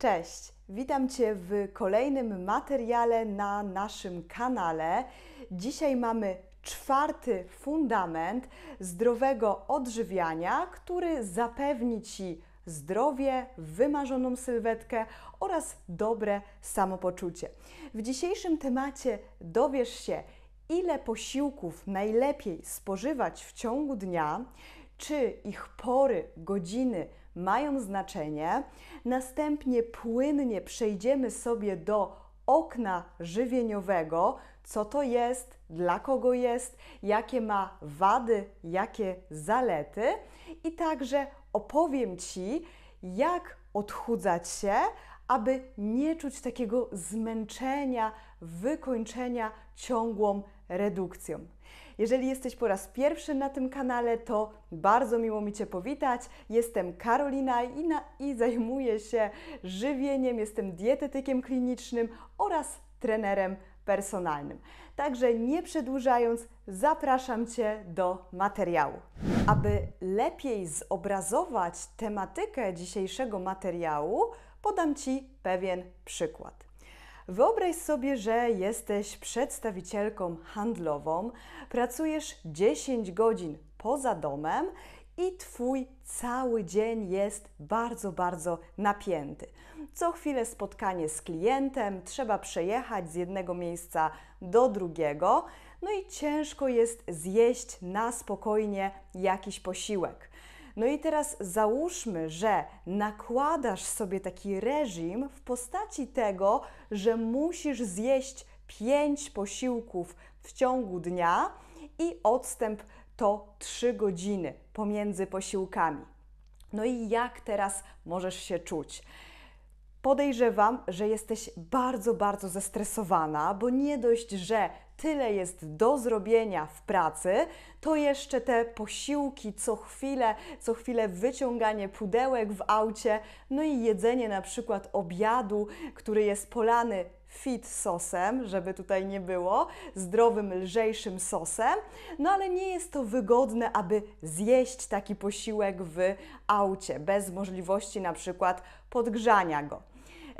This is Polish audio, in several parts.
Cześć, witam Cię w kolejnym materiale na naszym kanale. Dzisiaj mamy czwarty fundament zdrowego odżywiania, który zapewni Ci zdrowie, wymarzoną sylwetkę oraz dobre samopoczucie. W dzisiejszym temacie dowiesz się, ile posiłków najlepiej spożywać w ciągu dnia, czy ich pory, godziny, mają znaczenie. Następnie płynnie przejdziemy sobie do okna żywieniowego, co to jest, dla kogo jest, jakie ma wady, jakie zalety i także opowiem Ci, jak odchudzać się, aby nie czuć takiego zmęczenia, wykończenia ciągłą redukcją. Jeżeli jesteś po raz pierwszy na tym kanale, to bardzo miło mi Cię powitać. Jestem Karolina i, na, i zajmuję się żywieniem, jestem dietetykiem klinicznym oraz trenerem personalnym. Także nie przedłużając, zapraszam Cię do materiału. Aby lepiej zobrazować tematykę dzisiejszego materiału, podam Ci pewien przykład. Wyobraź sobie, że jesteś przedstawicielką handlową, pracujesz 10 godzin poza domem i Twój cały dzień jest bardzo, bardzo napięty. Co chwilę spotkanie z klientem, trzeba przejechać z jednego miejsca do drugiego, no i ciężko jest zjeść na spokojnie jakiś posiłek. No i teraz załóżmy, że nakładasz sobie taki reżim w postaci tego, że musisz zjeść pięć posiłków w ciągu dnia i odstęp to trzy godziny pomiędzy posiłkami. No i jak teraz możesz się czuć? Podejrzewam, że jesteś bardzo, bardzo zestresowana, bo nie dość, że tyle jest do zrobienia w pracy, to jeszcze te posiłki co chwilę, co chwilę wyciąganie pudełek w aucie, no i jedzenie na przykład obiadu, który jest polany fit sosem, żeby tutaj nie było, zdrowym, lżejszym sosem, no ale nie jest to wygodne, aby zjeść taki posiłek w aucie, bez możliwości na przykład podgrzania go.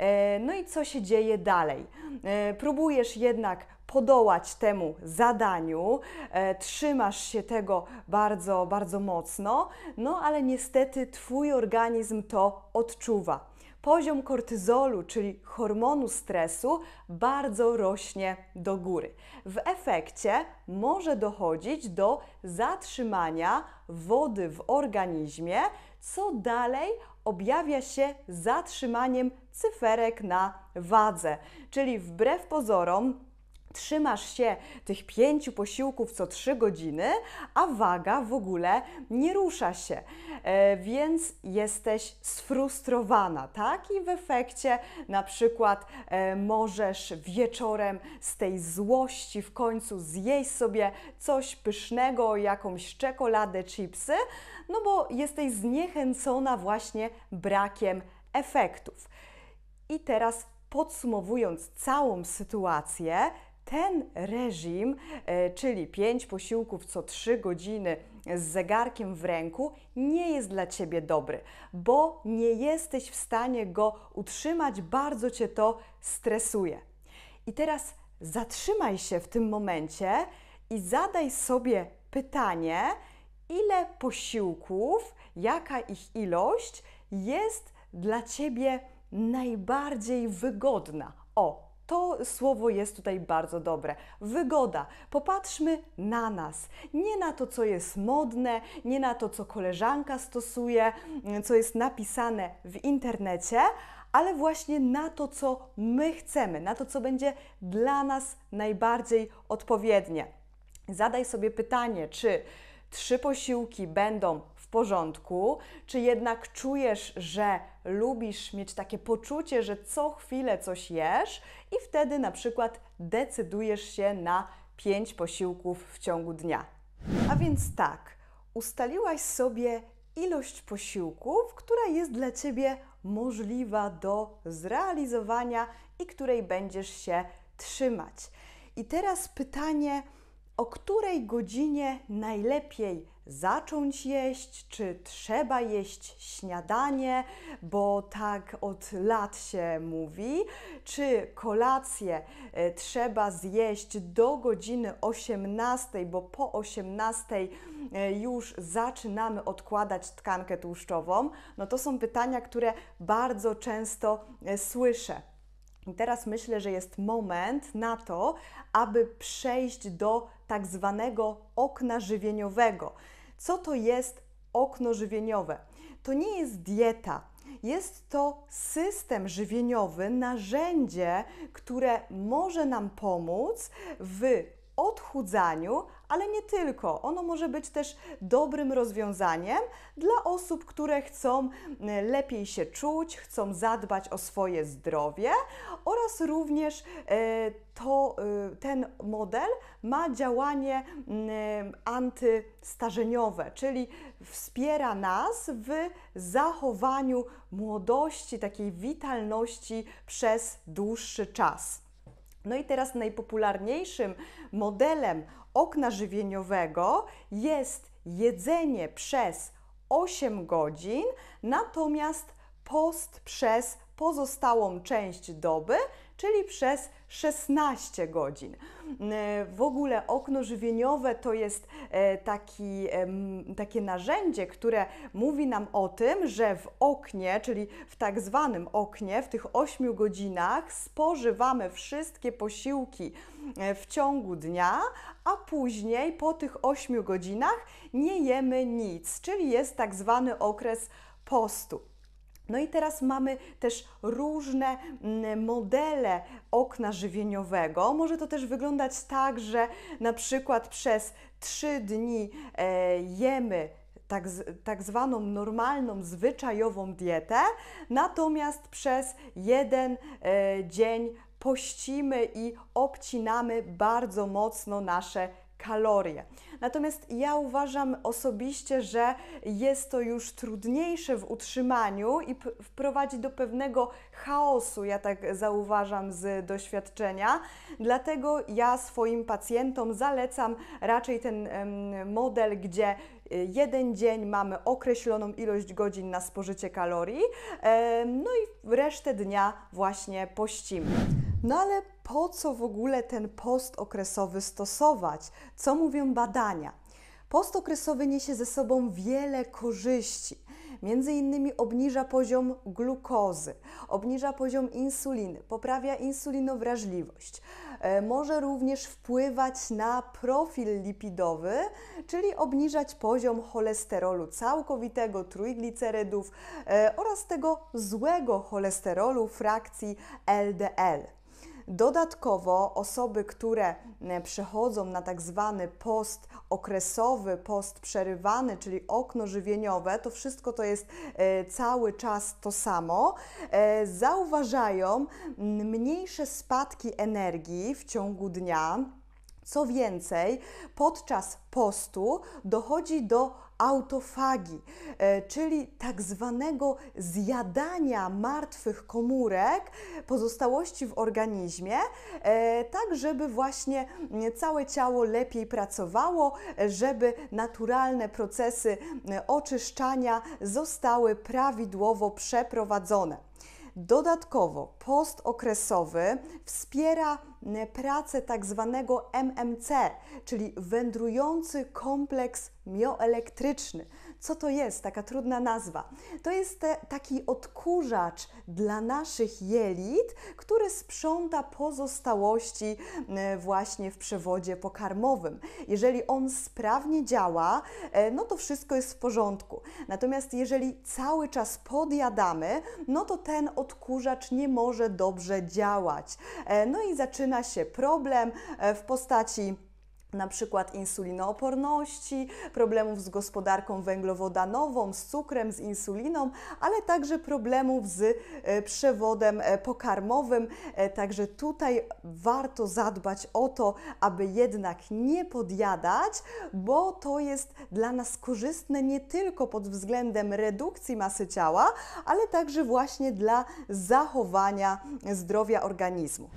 E, no i co się dzieje dalej? E, próbujesz jednak podołać temu zadaniu, e, trzymasz się tego bardzo, bardzo mocno, no ale niestety Twój organizm to odczuwa. Poziom kortyzolu, czyli hormonu stresu, bardzo rośnie do góry. W efekcie może dochodzić do zatrzymania wody w organizmie, co dalej objawia się zatrzymaniem cyferek na wadze. Czyli wbrew pozorom, trzymasz się tych pięciu posiłków co trzy godziny, a waga w ogóle nie rusza się, e, więc jesteś sfrustrowana, tak? I w efekcie na przykład e, możesz wieczorem z tej złości w końcu zjeść sobie coś pysznego, jakąś czekoladę, chipsy, no bo jesteś zniechęcona właśnie brakiem efektów. I teraz podsumowując całą sytuację, ten reżim, e, czyli 5 posiłków co 3 godziny z zegarkiem w ręku, nie jest dla ciebie dobry, bo nie jesteś w stanie go utrzymać, bardzo cię to stresuje. I teraz zatrzymaj się w tym momencie i zadaj sobie pytanie, ile posiłków, jaka ich ilość jest dla ciebie najbardziej wygodna. O, to słowo jest tutaj bardzo dobre. Wygoda. Popatrzmy na nas. Nie na to, co jest modne, nie na to, co koleżanka stosuje, co jest napisane w internecie, ale właśnie na to, co my chcemy, na to, co będzie dla nas najbardziej odpowiednie. Zadaj sobie pytanie, czy trzy posiłki będą porządku, czy jednak czujesz, że lubisz mieć takie poczucie, że co chwilę coś jesz i wtedy na przykład decydujesz się na 5 posiłków w ciągu dnia. A więc tak, ustaliłaś sobie ilość posiłków, która jest dla ciebie możliwa do zrealizowania i której będziesz się trzymać. I teraz pytanie, o której godzinie najlepiej zacząć jeść, czy trzeba jeść śniadanie, bo tak od lat się mówi, czy kolację e, trzeba zjeść do godziny 18, bo po 18 e, już zaczynamy odkładać tkankę tłuszczową. No to są pytania, które bardzo często e, słyszę. I teraz myślę, że jest moment na to, aby przejść do tak zwanego okna żywieniowego co to jest okno żywieniowe. To nie jest dieta. Jest to system żywieniowy, narzędzie, które może nam pomóc w odchudzaniu, ale nie tylko. Ono może być też dobrym rozwiązaniem dla osób, które chcą lepiej się czuć, chcą zadbać o swoje zdrowie oraz również e, to, e, ten model ma działanie antystarzeniowe, czyli wspiera nas w zachowaniu młodości, takiej witalności przez dłuższy czas. No i teraz najpopularniejszym modelem okna żywieniowego jest jedzenie przez 8 godzin, natomiast post przez pozostałą część doby, czyli przez 16 godzin. W ogóle okno żywieniowe to jest e, taki, takie narzędzie, które mówi nam o tym, że w oknie, czyli w tak zwanym oknie, w tych 8 godzinach spożywamy wszystkie posiłki e, w ciągu dnia, a później po tych 8 godzinach nie jemy nic, czyli jest tak zwany okres postu. No i teraz mamy też różne mm, modele okna żywieniowego. Może to też wyglądać tak, że na przykład przez trzy dni e, jemy tak, tak, zwaną normalną, zwyczajową dietę, natomiast przez jeden e, dzień pościmy i obcinamy bardzo mocno nasze kalorie. Natomiast ja uważam osobiście, że jest to już trudniejsze w utrzymaniu i wprowadzi do pewnego chaosu, ja tak zauważam z doświadczenia. Dlatego ja swoim pacjentom zalecam raczej ten model, gdzie jeden dzień mamy określoną ilość godzin na spożycie kalorii, no i resztę dnia właśnie pościmy. No ale po co w ogóle ten post okresowy stosować? Co mówią badania? Postokresowy niesie ze sobą wiele korzyści. Między innymi obniża poziom glukozy, obniża poziom insuliny, poprawia insulinowrażliwość. E, może również wpływać na profil lipidowy, czyli obniżać poziom cholesterolu całkowitego, trójglicerydów e, oraz tego złego cholesterolu frakcji LDL. Dodatkowo osoby, które e, przechodzą na tak zwany post okresowy, post przerywany, czyli okno żywieniowe, to wszystko to jest e, cały czas to samo, e, zauważają mniejsze spadki energii w ciągu dnia. Co więcej, podczas postu dochodzi do autofagi, e, czyli tak zwanego zjadania martwych komórek, pozostałości w organizmie, e, tak żeby właśnie mm, całe ciało lepiej pracowało, e, żeby naturalne procesy oczyszczania zostały prawidłowo przeprowadzone. Dodatkowo postokresowy wspiera e, pracę tak zwanego MMC, czyli wędrujący kompleks mioelektryczny. Co to jest taka trudna nazwa? To jest taki odkurzacz dla naszych jelit, który sprząta pozostałości e, właśnie w przewodzie pokarmowym. Jeżeli on sprawnie działa, e, no to wszystko jest w porządku. Natomiast jeżeli cały czas podjadamy, no to ten odkurzacz nie może dobrze działać. E, no i zaczyna się problem w postaci na przykład insulinooporności, problemów z gospodarką węglowodanową, z cukrem, z insuliną, ale także problemów z e, przewodem e, pokarmowym. E, także tutaj warto zadbać o to, aby jednak nie podjadać, bo to jest dla nas korzystne nie tylko pod względem redukcji masy ciała, ale także właśnie dla zachowania zdrowia organizmu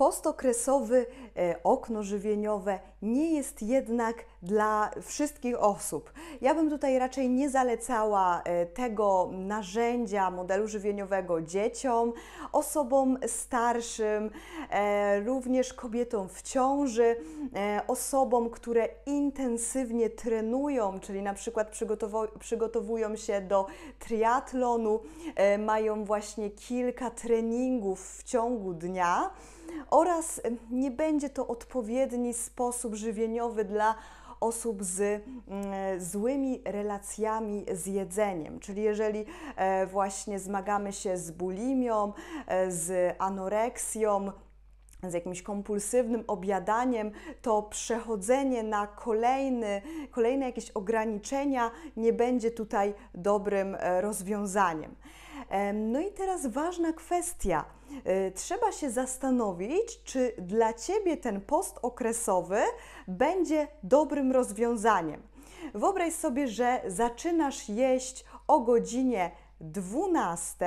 postokresowy e, okno żywieniowe nie jest jednak dla wszystkich osób. Ja bym tutaj raczej nie zalecała e, tego narzędzia modelu żywieniowego dzieciom, osobom starszym, e, również kobietom w ciąży, osobom, które intensywnie trenują, czyli na przykład przygotowują się do triatlonu, mają właśnie kilka treningów w ciągu dnia oraz nie będzie to odpowiedni sposób żywieniowy dla osób z mm, złymi relacjami z jedzeniem. Czyli jeżeli e, właśnie zmagamy się z bulimią, e, z anoreksją, z jakimś kompulsywnym obiadaniem, to przechodzenie na kolejny, kolejne jakieś ograniczenia nie będzie tutaj dobrym e, rozwiązaniem. No i teraz ważna kwestia. E, trzeba się zastanowić, czy dla Ciebie ten post okresowy będzie dobrym rozwiązaniem. Wyobraź sobie, że zaczynasz jeść o godzinie 12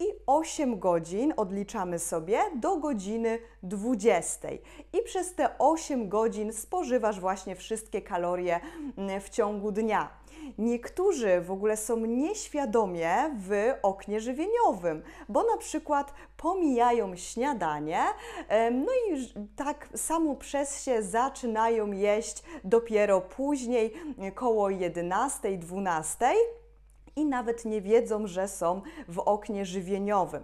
i 8 godzin odliczamy sobie do godziny 20. I przez te 8 godzin spożywasz właśnie wszystkie kalorie mm, w ciągu dnia. Niektórzy w ogóle są nieświadomie w oknie żywieniowym, bo na przykład pomijają śniadanie, no i tak samo przez się zaczynają jeść dopiero później, e, koło 11, 12 i nawet nie wiedzą, że są w oknie żywieniowym.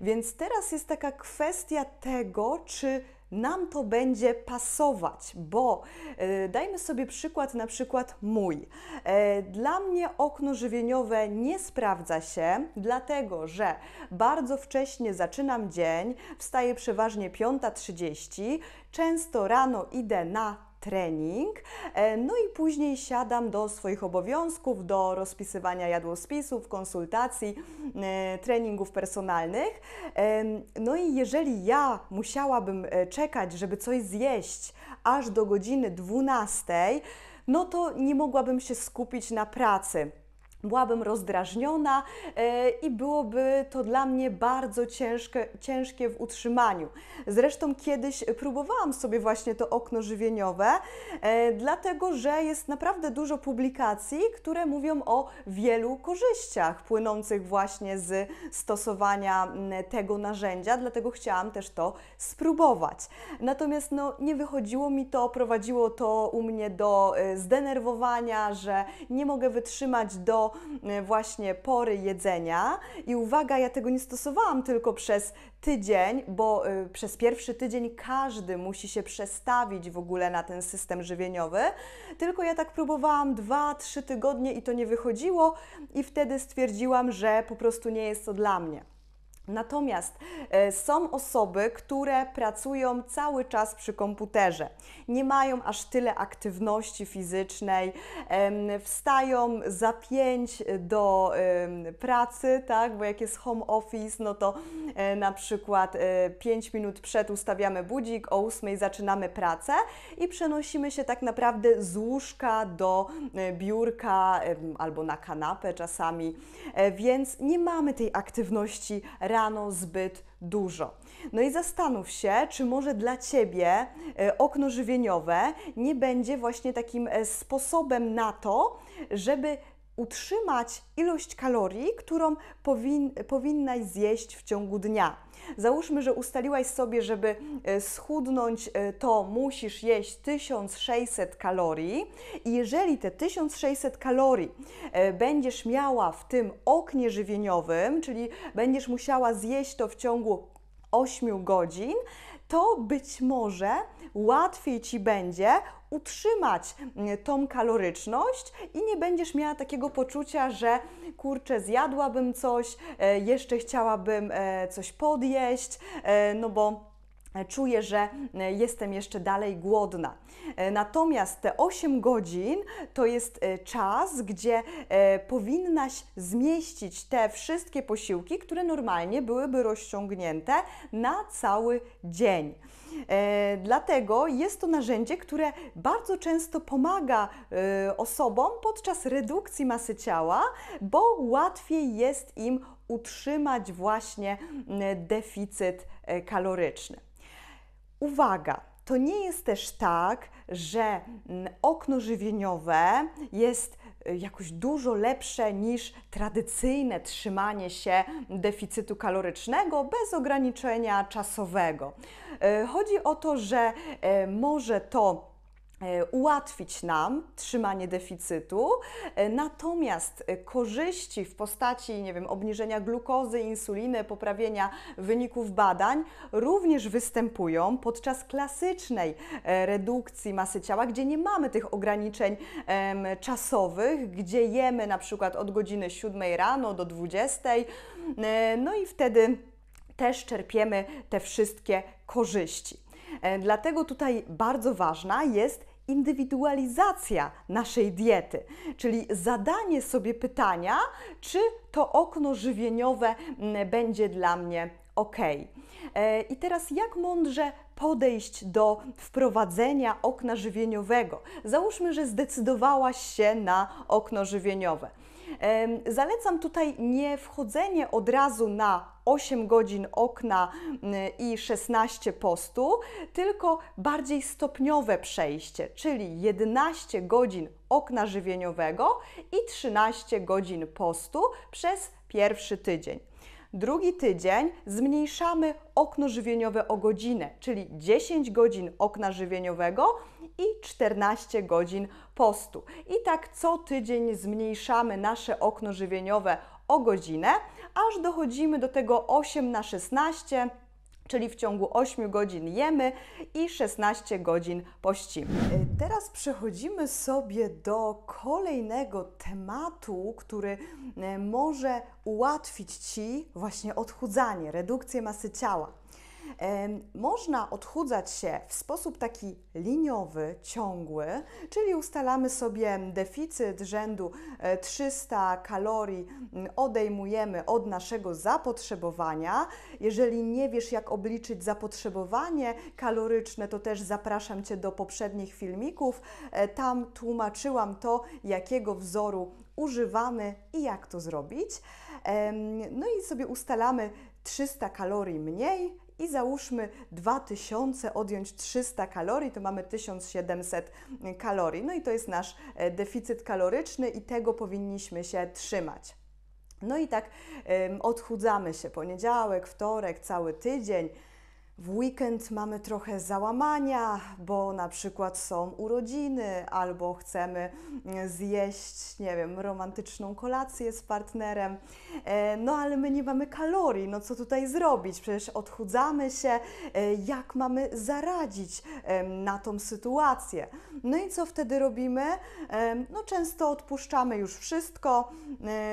Więc teraz jest taka kwestia tego, czy nam to będzie pasować, bo e, dajmy sobie przykład, na przykład mój. E, dla mnie okno żywieniowe nie sprawdza się, dlatego że bardzo wcześnie zaczynam dzień, wstaję przeważnie 5.30, często rano idę na trening. E, no i później siadam do swoich obowiązków, do rozpisywania jadłospisów, konsultacji, e, treningów personalnych. No i jeżeli ja musiałabym e, czekać, żeby coś zjeść aż do godziny 12, no to nie mogłabym się skupić na pracy byłabym rozdrażniona e, i byłoby to dla mnie bardzo ciężkie, ciężkie w utrzymaniu. Zresztą kiedyś próbowałam sobie właśnie to okno żywieniowe, e, dlatego że jest naprawdę dużo publikacji, które mówią o wielu korzyściach płynących właśnie z stosowania tego narzędzia, dlatego chciałam też to spróbować. Natomiast no, nie wychodziło mi to, prowadziło to u mnie do e, zdenerwowania, że nie mogę wytrzymać do E, właśnie pory jedzenia. I uwaga, ja tego nie stosowałam tylko przez tydzień, bo e, przez pierwszy tydzień każdy musi się przestawić w ogóle na ten system żywieniowy. Tylko ja tak próbowałam dwa, trzy tygodnie i to nie wychodziło, i wtedy stwierdziłam, że po prostu nie jest to dla mnie. Natomiast e, są osoby, które pracują cały czas przy komputerze, nie mają aż tyle aktywności fizycznej, wstają za pięć do pracy, tak? bo jak jest home office, no to e, na przykład e, pięć minut przed ustawiamy budzik, o ósmej zaczynamy pracę i przenosimy się tak naprawdę z łóżka do biurka albo na kanapę czasami, więc nie mamy tej aktywności realnej rano zbyt dużo. No i zastanów się, czy może dla Ciebie e, okno żywieniowe nie będzie właśnie takim e, sposobem na to, żeby utrzymać ilość kalorii, którą powin, powinnaś zjeść w ciągu dnia. Załóżmy, że ustaliłaś sobie, żeby e, schudnąć, e, to musisz jeść 1600 kalorii. I jeżeli te 1600 kalorii e, będziesz miała w tym oknie żywieniowym, czyli będziesz musiała zjeść to w ciągu 8 godzin, to być może łatwiej ci będzie utrzymać mm, tą kaloryczność i nie będziesz miała takiego poczucia, że kurczę, zjadłabym coś, e, jeszcze chciałabym e, coś podjeść, e, no bo E, czuję, że e, jestem jeszcze dalej głodna. E, natomiast te 8 godzin to jest czas, gdzie powinnaś zmieścić te wszystkie posiłki, które normalnie byłyby rozciągnięte na cały dzień. Dlatego jest to narzędzie, które bardzo często pomaga osobom podczas redukcji masy ciała, bo łatwiej jest im utrzymać właśnie deficyt kaloryczny. Uwaga! To nie jest też tak, że mm, okno żywieniowe jest y, jakoś dużo lepsze niż tradycyjne trzymanie się deficytu kalorycznego bez ograniczenia czasowego. Y, chodzi o to, że y, może to E, ułatwić nam trzymanie deficytu, e, natomiast e, korzyści w postaci, nie wiem, obniżenia glukozy, insuliny, poprawienia wyników badań również występują podczas klasycznej redukcji masy ciała, gdzie nie mamy tych ograniczeń czasowych, gdzie jemy na przykład od godziny 7 rano do 20, no i wtedy też czerpiemy te wszystkie korzyści. E, dlatego tutaj bardzo ważna jest indywidualizacja naszej diety, czyli zadanie sobie pytania, czy to okno żywieniowe mm, będzie dla mnie ok. E, I teraz jak mądrze podejść do wprowadzenia okna żywieniowego? Załóżmy, że zdecydowałaś się na okno żywieniowe. Zalecam tutaj nie wchodzenie od razu na 8 godzin okna i 16 postu, tylko bardziej stopniowe przejście, czyli 11 godzin okna żywieniowego i 13 godzin postu przez pierwszy tydzień. Drugi tydzień zmniejszamy okno żywieniowe o godzinę, czyli 10 godzin okna żywieniowego i 14 godzin postu. I tak co tydzień zmniejszamy nasze okno żywieniowe o godzinę, aż dochodzimy do tego 8 na 16 czyli w ciągu 8 godzin jemy i 16 godzin pościmy. Y, teraz przechodzimy sobie do kolejnego tematu, który y, może ułatwić Ci właśnie odchudzanie, redukcję masy ciała. Można odchudzać się w sposób taki liniowy, ciągły, czyli ustalamy sobie deficyt rzędu 300 e, kalorii, odejmujemy od naszego zapotrzebowania. Jeżeli nie wiesz, jak obliczyć zapotrzebowanie kaloryczne, to też zapraszam Cię do poprzednich filmików. E, tam tłumaczyłam to, jakiego wzoru używamy i jak to zrobić. No i sobie ustalamy 300 kalorii mniej, i załóżmy 2000 odjąć 300 kalorii, to mamy 1700 kalorii. No i to jest nasz e, deficyt kaloryczny i tego powinniśmy się trzymać. No i tak odchudzamy się poniedziałek, wtorek, cały tydzień. W weekend mamy trochę załamania, bo na przykład są urodziny, albo chcemy mm, zjeść, nie wiem, romantyczną kolację z partnerem. E, no ale my nie mamy kalorii, no co tutaj zrobić? Przecież odchudzamy się, e, jak mamy zaradzić na tą sytuację? No i co wtedy robimy? E, no często odpuszczamy już wszystko,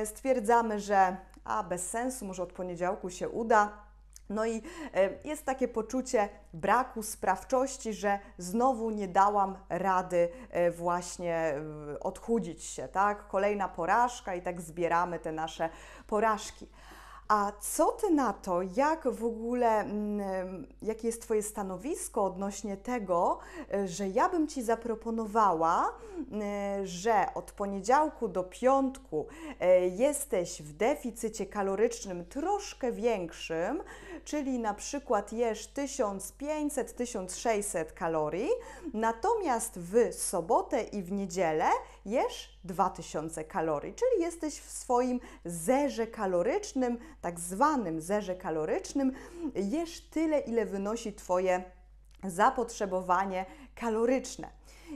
stwierdzamy, że a bez sensu, może od poniedziałku się uda no i e, jest takie poczucie braku sprawczości, że znowu nie dałam rady e, właśnie e, odchudzić się, tak? Kolejna porażka i tak zbieramy te nasze porażki. A co ty na to, jak w ogóle, mm, jakie jest twoje stanowisko odnośnie tego, e, że ja bym ci zaproponowała, mm, e, że od poniedziałku do piątku e, jesteś w deficycie kalorycznym troszkę większym, czyli na przykład jesz 1500-1600 kalorii, natomiast w sobotę i w niedzielę jesz 2000 kalorii, czyli jesteś w swoim zerze kalorycznym, tak zwanym zerze kalorycznym, jesz tyle, ile wynosi Twoje zapotrzebowanie kaloryczne.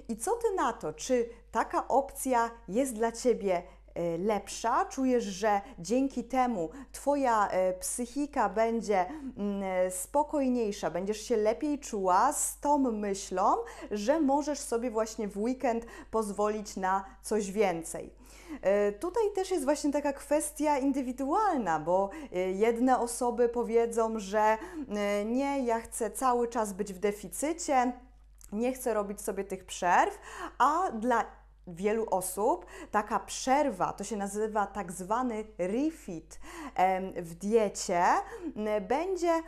I co ty na to? Czy taka opcja jest dla ciebie Y, lepsza, czujesz, że dzięki temu Twoja y, psychika będzie mm, spokojniejsza, będziesz się lepiej czuła z tą myślą, że możesz sobie właśnie w weekend pozwolić na coś więcej. Y, tutaj też jest właśnie taka kwestia indywidualna, bo jedne osoby powiedzą, że nie, ja chcę cały czas być w deficycie, nie chcę robić sobie tych przerw, a dla wielu osób taka przerwa, to się nazywa tak zwany refit w diecie, będzie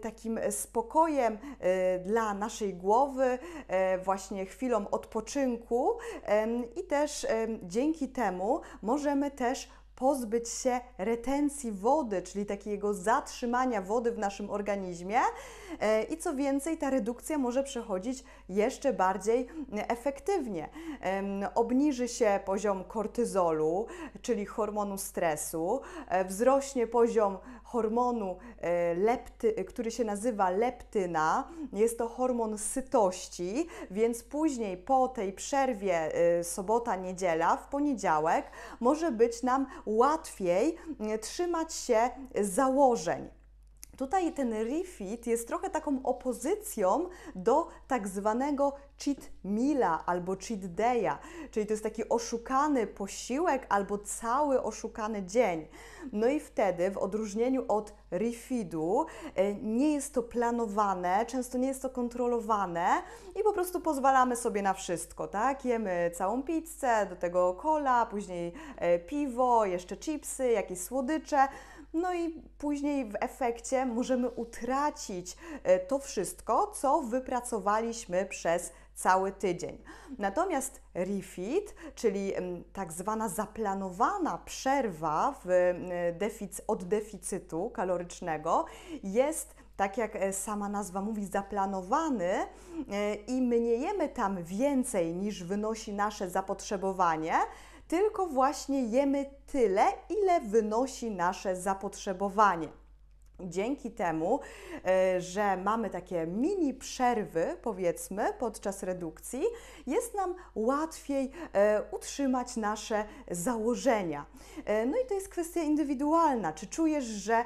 takim spokojem e, dla naszej głowy, e, właśnie chwilą odpoczynku i też dzięki temu możemy też pozbyć się retencji wody, czyli takiego zatrzymania wody w naszym organizmie. E, I co więcej, ta redukcja może przechodzić jeszcze bardziej e, efektywnie. Obniży się poziom kortyzolu, czyli hormonu stresu, e, wzrośnie poziom hormonu, e, lepty, e, który się nazywa leptyna. Jest to hormon sytości, więc później po tej przerwie e, sobota, niedziela, w poniedziałek może być nam łatwiej trzymać się założeń. Tutaj ten refit jest trochę taką opozycją do tak zwanego cheat meala albo cheat day'a, czyli to jest taki oszukany posiłek albo cały oszukany dzień. No i wtedy w odróżnieniu od refitu e, nie jest to planowane, często nie jest to kontrolowane i po prostu pozwalamy sobie na wszystko, tak? Jemy całą pizzę, do tego cola, później e, piwo, jeszcze chipsy, jakieś słodycze no i później w efekcie możemy utracić e, to wszystko, co wypracowaliśmy przez cały tydzień. Natomiast refit, czyli tak zwana zaplanowana przerwa w e, defic od deficytu kalorycznego, jest tak jak e, sama nazwa mówi, zaplanowany i my nie jemy tam więcej niż wynosi nasze zapotrzebowanie, tylko właśnie jemy tyle, ile wynosi nasze zapotrzebowanie. Dzięki temu, e, że mamy takie mini przerwy, powiedzmy, podczas redukcji, jest nam łatwiej e, utrzymać nasze założenia. E, no i to jest kwestia indywidualna. Czy czujesz, że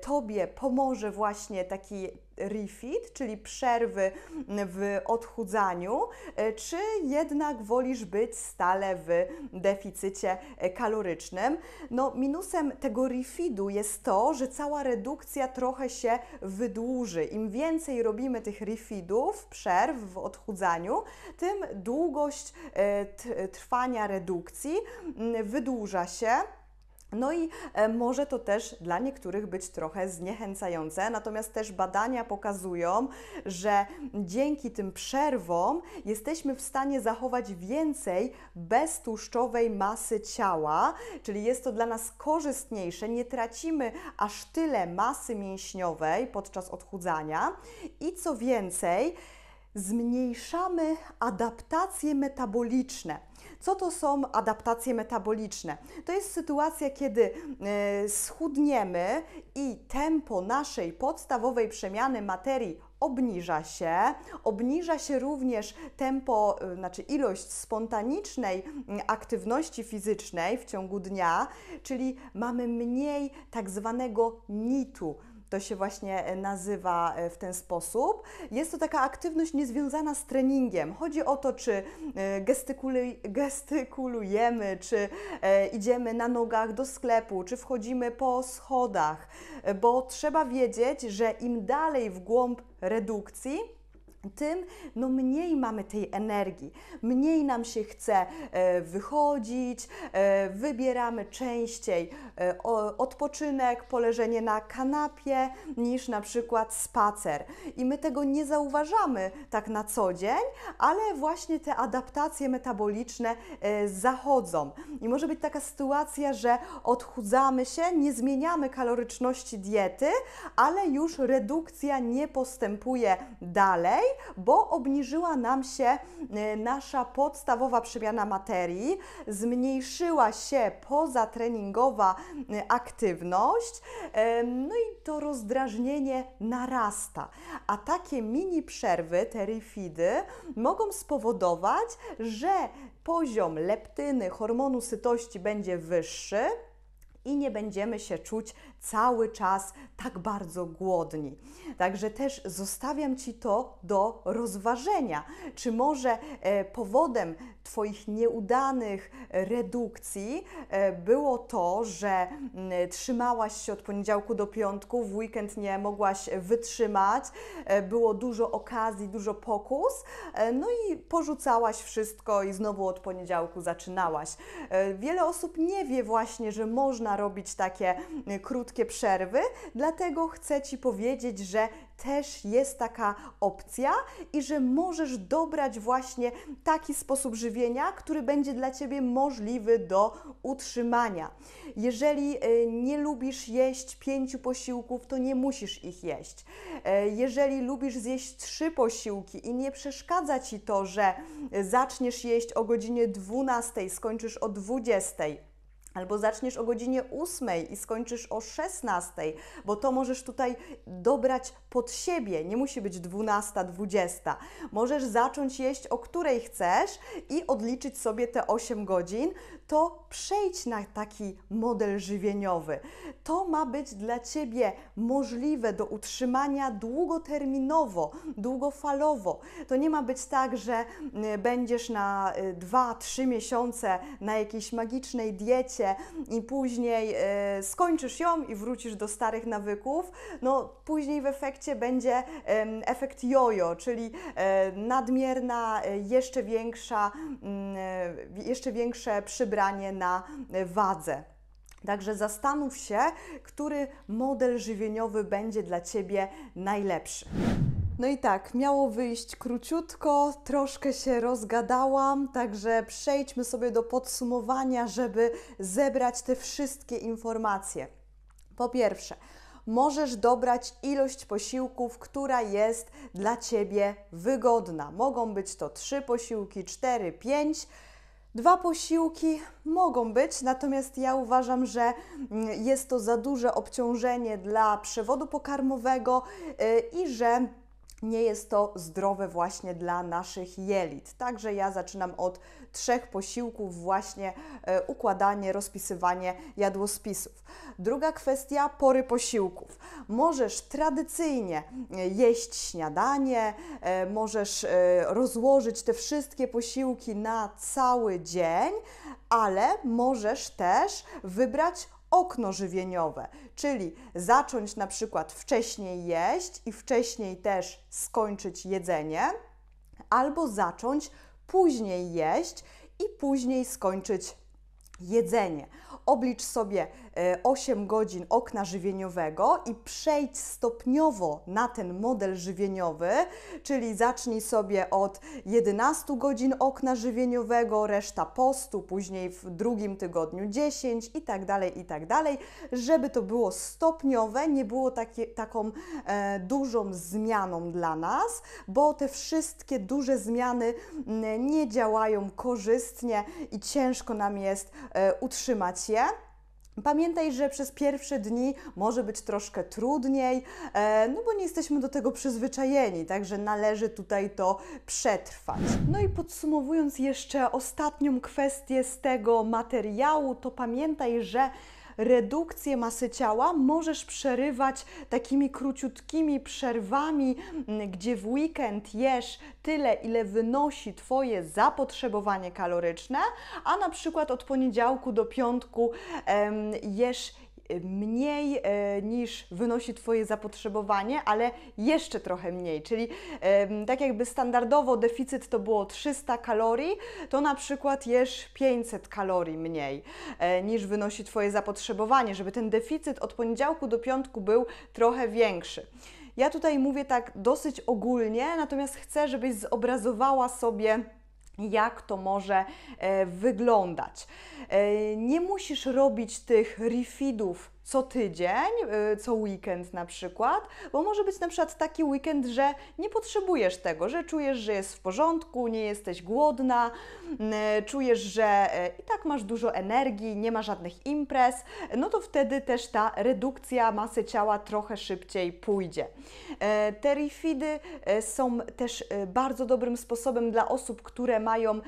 Tobie pomoże właśnie taki refit, czyli przerwy w odchudzaniu, e, czy jednak wolisz być stale w deficycie e, kalorycznym? No, minusem tego refitu jest to, że cała redukcja trochę się wydłuży. Im więcej robimy tych refitów, przerw w odchudzaniu, tym długość e, trwania redukcji wydłuża się. No i e, może to też dla niektórych być trochę zniechęcające, natomiast też badania pokazują, że dzięki tym przerwom jesteśmy w stanie zachować więcej beztłuszczowej masy ciała, czyli jest to dla nas korzystniejsze, nie tracimy aż tyle masy mięśniowej podczas odchudzania i co więcej, zmniejszamy adaptacje metaboliczne. Co to są adaptacje metaboliczne? To jest sytuacja, kiedy e, schudniemy i tempo naszej podstawowej przemiany materii obniża się. Obniża się również tempo, e, znaczy ilość spontanicznej aktywności fizycznej w ciągu dnia, czyli mamy mniej tak zwanego nitu, to się właśnie e, nazywa e, w ten sposób. Jest to taka aktywność niezwiązana z treningiem. Chodzi o to, czy e, gestykulujemy, czy idziemy na nogach do sklepu, czy wchodzimy po schodach, bo trzeba wiedzieć, że im dalej w głąb redukcji, tym no mniej mamy tej energii, mniej nam się chce e, wychodzić, e, wybieramy częściej e, odpoczynek, poleżenie na kanapie niż na przykład spacer. I my tego nie zauważamy tak na co dzień, ale właśnie te adaptacje metaboliczne zachodzą. I może być taka sytuacja, że odchudzamy się, nie zmieniamy kaloryczności diety, ale już redukcja nie postępuje dalej bo obniżyła nam się y, nasza podstawowa przemiana materii, zmniejszyła się pozatreningowa y, aktywność, y, no i to rozdrażnienie narasta. A takie mini przerwy, te mogą spowodować, że poziom leptyny, hormonu sytości będzie wyższy i nie będziemy się czuć cały czas tak bardzo głodni. Także też zostawiam Ci to do rozważenia. Czy może e, powodem Twoich nieudanych e, redukcji e, było to, że mm, trzymałaś się od poniedziałku do piątku, w weekend nie mogłaś wytrzymać, było dużo okazji, dużo pokus, no i porzucałaś wszystko i znowu od poniedziałku zaczynałaś. Wiele osób nie wie właśnie, że można robić takie mm, krótkie krótkie przerwy, dlatego chcę Ci powiedzieć, że też jest taka opcja i że możesz dobrać właśnie taki sposób żywienia, który będzie dla Ciebie możliwy do utrzymania. Jeżeli y, nie lubisz jeść pięciu posiłków, to nie musisz ich jeść. E, jeżeli lubisz zjeść trzy posiłki i nie przeszkadza Ci to, że y, zaczniesz jeść o godzinie 12, skończysz o 20, Albo zaczniesz o godzinie 8 i skończysz o 16, bo to możesz tutaj dobrać pod siebie. Nie musi być 12, 20. Możesz zacząć jeść o której chcesz i odliczyć sobie te 8 godzin. To przejdź na taki model żywieniowy. To ma być dla Ciebie możliwe do utrzymania długoterminowo, długofalowo. To nie ma być tak, że y, będziesz na 2-3 y, miesiące na jakiejś magicznej diecie i później y, skończysz ją i wrócisz do starych nawyków. No, później w efekcie będzie efekt jojo, czyli e, nadmierna, e, jeszcze większa, mm, e, jeszcze większe przybranie na wadze. Także zastanów się, który model żywieniowy będzie dla Ciebie najlepszy. No i tak, miało wyjść króciutko, troszkę się rozgadałam, także przejdźmy sobie do podsumowania, żeby zebrać te wszystkie informacje. Po pierwsze, możesz dobrać ilość posiłków, która jest dla Ciebie wygodna. Mogą być to trzy posiłki, cztery, pięć. Dwa posiłki mogą być, natomiast ja uważam, że mm, jest to za duże obciążenie dla przewodu pokarmowego y, i że nie jest to zdrowe właśnie dla naszych jelit. Także ja zaczynam od trzech posiłków właśnie e, układanie, rozpisywanie jadłospisów. Druga kwestia pory posiłków. Możesz tradycyjnie e, jeść śniadanie, e, możesz rozłożyć te wszystkie posiłki na cały dzień, ale możesz też wybrać okno żywieniowe, czyli zacząć na przykład wcześniej jeść i wcześniej też skończyć jedzenie, albo zacząć później jeść i później skończyć jedzenie. Oblicz sobie 8 e, godzin okna żywieniowego i przejdź stopniowo na ten model żywieniowy, czyli zacznij sobie od 11 godzin okna żywieniowego, reszta postu, później w drugim tygodniu 10 i tak dalej, i tak dalej, żeby to było stopniowe, nie było takie, taką e, dużą zmianą dla nas, bo te wszystkie duże zmiany mm, nie działają korzystnie i ciężko nam jest e, utrzymać je. Pamiętaj, że przez pierwsze dni może być troszkę trudniej, e, no bo nie jesteśmy do tego przyzwyczajeni, także należy tutaj to przetrwać. No i podsumowując jeszcze ostatnią kwestię z tego materiału, to pamiętaj, że redukcję masy ciała możesz przerywać takimi króciutkimi przerwami, mm, gdzie w weekend jesz tyle, ile wynosi Twoje zapotrzebowanie kaloryczne, a na przykład od poniedziałku do piątku em, jesz Y, mniej y, niż wynosi Twoje zapotrzebowanie, ale jeszcze trochę mniej. Czyli tak jakby standardowo deficyt to było 300 kalorii, to na przykład jesz 500 kalorii mniej e, niż wynosi Twoje zapotrzebowanie, żeby ten deficyt od poniedziałku do piątku był trochę większy. Ja tutaj mówię tak dosyć ogólnie, natomiast chcę, żebyś zobrazowała sobie jak to może e, wyglądać. E, nie musisz robić tych refidów co tydzień, y, co weekend na przykład, bo może być na przykład taki weekend, że nie potrzebujesz tego, że czujesz, że jest w porządku, nie jesteś głodna, y, czujesz, że y, i tak masz dużo energii, nie ma żadnych imprez, no to wtedy też ta redukcja masy ciała trochę szybciej pójdzie. E, te e, są też e, bardzo dobrym sposobem dla osób, które mają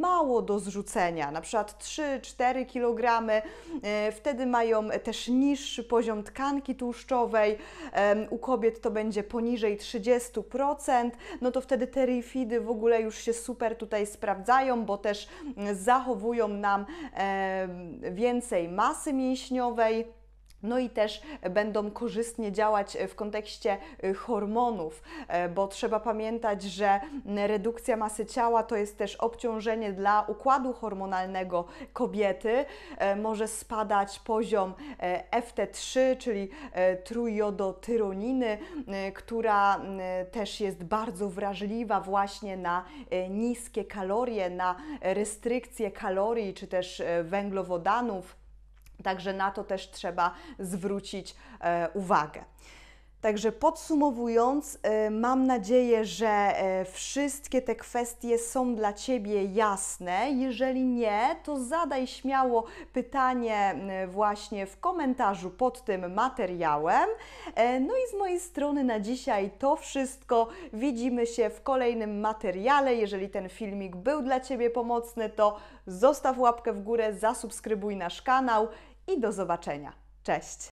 mało do zrzucenia, na przykład 3-4 kg, wtedy mają też też niższy poziom tkanki tłuszczowej, u kobiet to będzie poniżej 30%, no to wtedy te rifidy w ogóle już się super tutaj sprawdzają, bo też mm, zachowują nam więcej masy mięśniowej. No i też będą korzystnie działać e, w kontekście e, hormonów, e, bo trzeba pamiętać, że redukcja masy ciała to jest też obciążenie dla układu hormonalnego kobiety. Może spadać poziom FT3, czyli trójjodotyroniny, która też jest bardzo wrażliwa właśnie na niskie kalorie, na restrykcję kalorii czy też węglowodanów. Także na to też trzeba zwrócić e, uwagę. Także podsumowując, e, mam nadzieję, że e, wszystkie te kwestie są dla Ciebie jasne. Jeżeli nie, to zadaj śmiało pytanie właśnie w komentarzu pod tym materiałem. No i z mojej strony na dzisiaj to wszystko. Widzimy się w kolejnym materiale. Jeżeli ten filmik był dla Ciebie pomocny, to zostaw łapkę w górę, zasubskrybuj nasz kanał i do zobaczenia. Cześć!